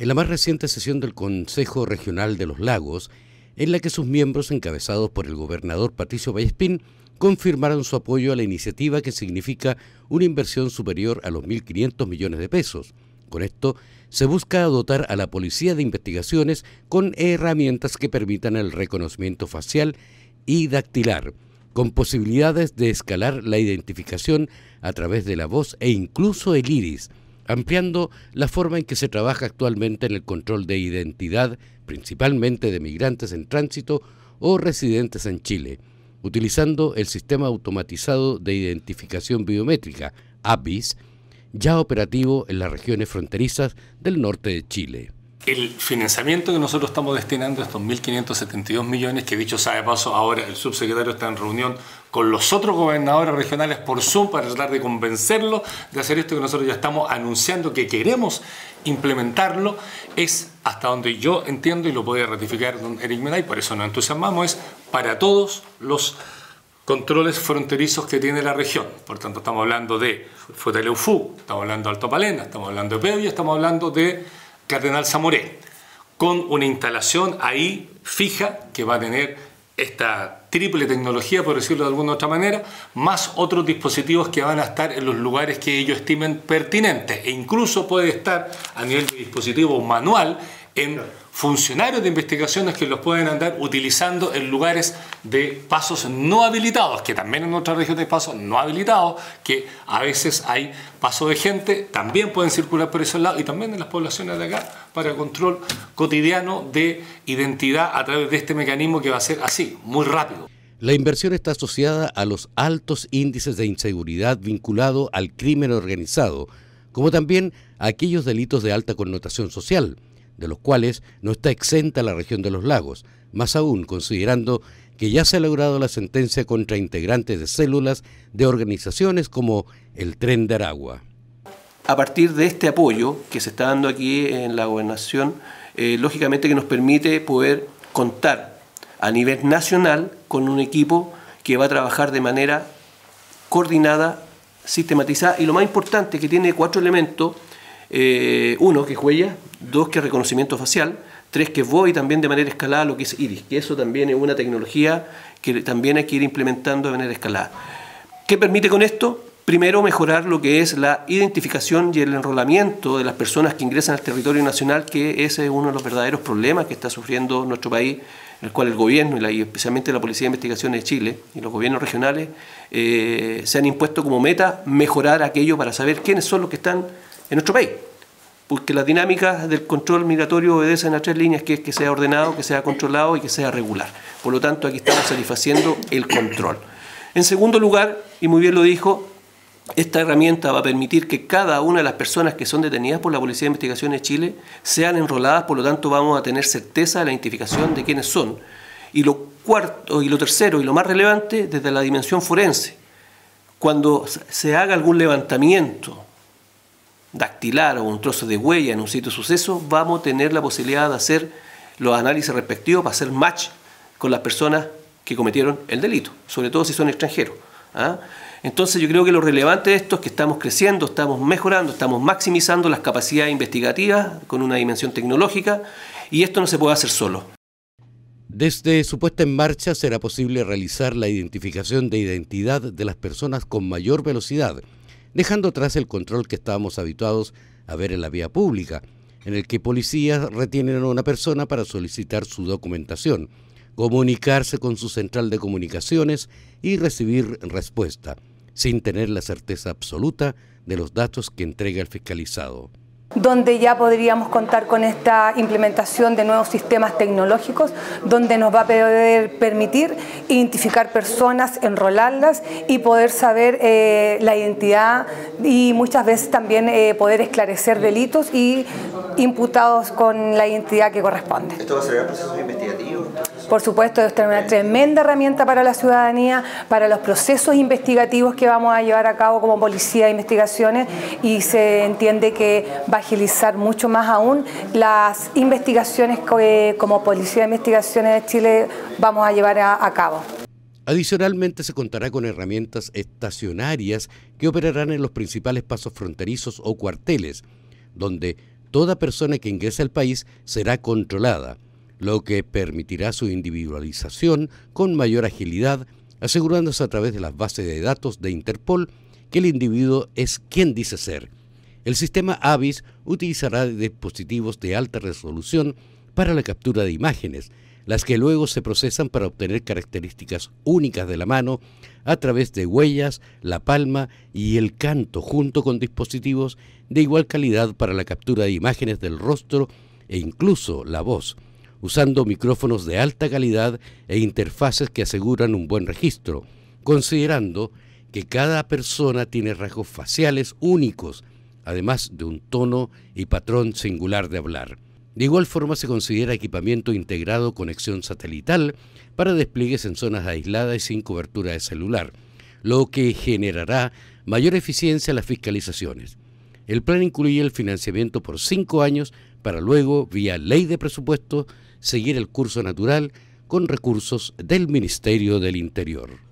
en la más reciente sesión del Consejo Regional de los Lagos, en la que sus miembros, encabezados por el gobernador Patricio Vallespín, confirmaron su apoyo a la iniciativa que significa una inversión superior a los 1.500 millones de pesos. Con esto, se busca dotar a la Policía de Investigaciones con herramientas que permitan el reconocimiento facial y dactilar, con posibilidades de escalar la identificación a través de la voz e incluso el iris, ampliando la forma en que se trabaja actualmente en el control de identidad, principalmente de migrantes en tránsito o residentes en Chile, utilizando el sistema automatizado de identificación biométrica, ABIS, ya operativo en las regiones fronterizas del norte de Chile. El financiamiento que nosotros estamos destinando, estos 1.572 millones, que dicho sea de paso, ahora el subsecretario está en reunión con los otros gobernadores regionales por Zoom para tratar de convencerlos de hacer esto que nosotros ya estamos anunciando que queremos implementarlo, es hasta donde yo entiendo y lo puede ratificar don Eric Menay, por eso nos entusiasmamos, es para todos los controles fronterizos que tiene la región. Por tanto, estamos hablando de Leufú estamos hablando de Alto Palena, estamos hablando de Pedio estamos hablando de Cardenal Zamoré, con una instalación ahí fija que va a tener esta triple tecnología, por decirlo de alguna otra manera, más otros dispositivos que van a estar en los lugares que ellos estimen pertinentes e incluso puede estar a nivel de dispositivo manual en funcionarios de investigaciones que los pueden andar utilizando en lugares de pasos no habilitados, que también en otras regiones hay pasos no habilitados, que a veces hay paso de gente, también pueden circular por esos lados y también en las poblaciones de acá para control cotidiano de identidad a través de este mecanismo que va a ser así, muy rápido. La inversión está asociada a los altos índices de inseguridad vinculado al crimen organizado, como también a aquellos delitos de alta connotación social de los cuales no está exenta la región de los lagos, más aún considerando que ya se ha logrado la sentencia contra integrantes de células de organizaciones como el Tren de Aragua. A partir de este apoyo que se está dando aquí en la gobernación, eh, lógicamente que nos permite poder contar a nivel nacional con un equipo que va a trabajar de manera coordinada, sistematizada y lo más importante que tiene cuatro elementos eh, uno, que es huella. Dos, que es reconocimiento facial. Tres, que es y también de manera escalada lo que es iris, que eso también es una tecnología que también hay que ir implementando de manera escalada. ¿Qué permite con esto? Primero, mejorar lo que es la identificación y el enrolamiento de las personas que ingresan al territorio nacional, que ese es uno de los verdaderos problemas que está sufriendo nuestro país el cual el gobierno y, especialmente la Policía de Investigaciones de Chile y los gobiernos regionales eh, se han impuesto como meta mejorar aquello para saber quiénes son los que están en nuestro país. Porque las dinámicas del control migratorio obedecen a tres líneas, que es que sea ordenado, que sea controlado y que sea regular. Por lo tanto, aquí estamos satisfaciendo el control. En segundo lugar, y muy bien lo dijo, esta herramienta va a permitir que cada una de las personas que son detenidas por la Policía de Investigación de Chile sean enroladas, por lo tanto vamos a tener certeza de la identificación de quiénes son. Y lo cuarto, y lo tercero, y lo más relevante, desde la dimensión forense. Cuando se haga algún levantamiento dactilar o un trozo de huella en un sitio de suceso, vamos a tener la posibilidad de hacer los análisis respectivos para hacer match con las personas que cometieron el delito, sobre todo si son extranjeros. ¿ah? Entonces yo creo que lo relevante de esto es que estamos creciendo, estamos mejorando, estamos maximizando las capacidades investigativas con una dimensión tecnológica y esto no se puede hacer solo. Desde su puesta en marcha será posible realizar la identificación de identidad de las personas con mayor velocidad dejando atrás el control que estábamos habituados a ver en la vía pública, en el que policías retienen a una persona para solicitar su documentación, comunicarse con su central de comunicaciones y recibir respuesta, sin tener la certeza absoluta de los datos que entrega el fiscalizado donde ya podríamos contar con esta implementación de nuevos sistemas tecnológicos, donde nos va a poder permitir identificar personas, enrolarlas y poder saber eh, la identidad y muchas veces también eh, poder esclarecer delitos y imputados con la identidad que corresponde. Esto va a ser proceso por supuesto, es una tremenda herramienta para la ciudadanía, para los procesos investigativos que vamos a llevar a cabo como policía de investigaciones y se entiende que va a agilizar mucho más aún las investigaciones que eh, como policía de investigaciones de Chile vamos a llevar a cabo. Adicionalmente se contará con herramientas estacionarias que operarán en los principales pasos fronterizos o cuarteles, donde toda persona que ingrese al país será controlada lo que permitirá su individualización con mayor agilidad, asegurándose a través de las bases de datos de Interpol que el individuo es quien dice ser. El sistema AVIS utilizará dispositivos de alta resolución para la captura de imágenes, las que luego se procesan para obtener características únicas de la mano a través de huellas, la palma y el canto, junto con dispositivos de igual calidad para la captura de imágenes del rostro e incluso la voz usando micrófonos de alta calidad e interfaces que aseguran un buen registro, considerando que cada persona tiene rasgos faciales únicos, además de un tono y patrón singular de hablar. De igual forma se considera equipamiento integrado conexión satelital para despliegues en zonas aisladas y sin cobertura de celular, lo que generará mayor eficiencia en las fiscalizaciones. El plan incluye el financiamiento por cinco años para luego, vía ley de presupuesto, seguir el curso natural con recursos del Ministerio del Interior.